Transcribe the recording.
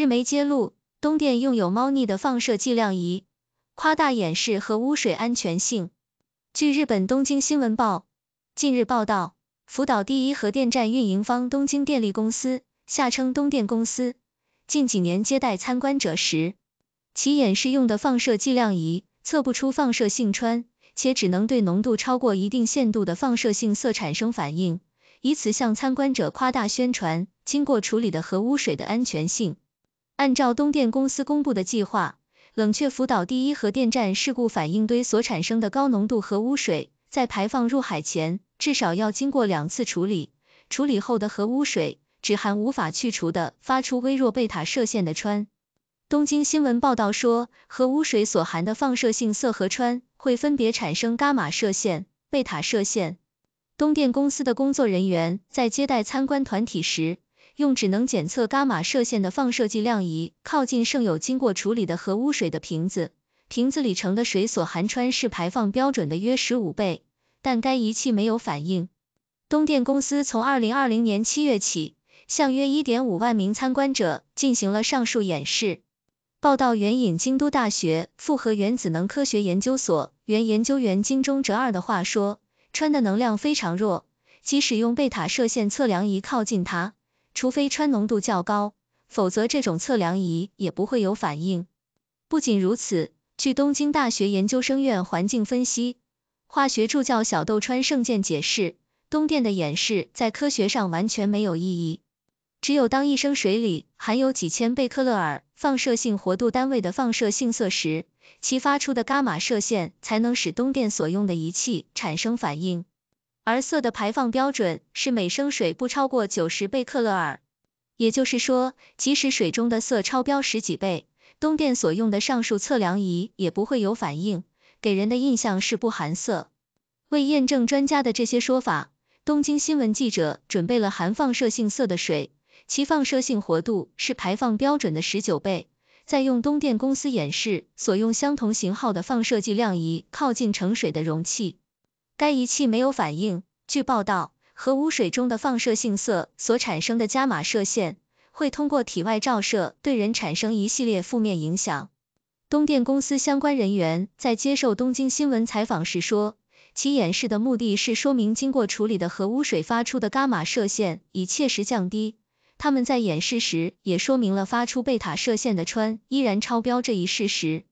日媒揭露，东电用有猫腻的放射剂量仪夸大演示核污水安全性。据日本《东京新闻报》近日报道，福岛第一核电站运营方东京电力公司下称东电公司，近几年接待参观者时，其演示用的放射剂量仪测不出放射性穿，且只能对浓度超过一定限度的放射性铯产生反应，以此向参观者夸大宣传经过处理的核污水的安全性。按照东电公司公布的计划，冷却福岛第一核电站事故反应堆所产生的高浓度核污水，在排放入海前，至少要经过两次处理。处理后的核污水只含无法去除的发出微弱贝塔射线的氚。东京新闻报道说，核污水所含的放射性铯和氚会分别产生伽马射线、贝塔射线。东电公司的工作人员在接待参观团体时。用只能检测伽马射线的放射剂量仪靠近盛有经过处理的核污水的瓶子，瓶子里盛的水所含氚是排放标准的约十五倍，但该仪器没有反应。东电公司从二零二零年七月起，向约一点五万名参观者进行了上述演示。报道援引京都大学复合原子能科学研究所原研究员金中哲二的话说，氚的能量非常弱，即使用贝塔射线测量仪靠近它。除非氚浓度较高，否则这种测量仪也不会有反应。不仅如此，据东京大学研究生院环境分析化学助教小豆川圣健解释，东电的演示在科学上完全没有意义。只有当一升水里含有几千贝克勒尔放射性活度单位的放射性铯时，其发出的伽马射线才能使东电所用的仪器产生反应。而铯的排放标准是每升水不超过九十贝克勒尔，也就是说，即使水中的铯超标十几倍，东电所用的上述测量仪也不会有反应，给人的印象是不含铯。为验证专家的这些说法，东京新闻记者准备了含放射性铯的水，其放射性活度是排放标准的十九倍，再用东电公司演示所用相同型号的放射剂量仪靠近盛水的容器。该仪器没有反应。据报道，核污水中的放射性铯所产生的伽马射线会通过体外照射对人产生一系列负面影响。东电公司相关人员在接受东京新闻采访时说，其演示的目的是说明经过处理的核污水发出的伽马射线已切实降低。他们在演示时也说明了发出贝塔射线的川依然超标这一事实。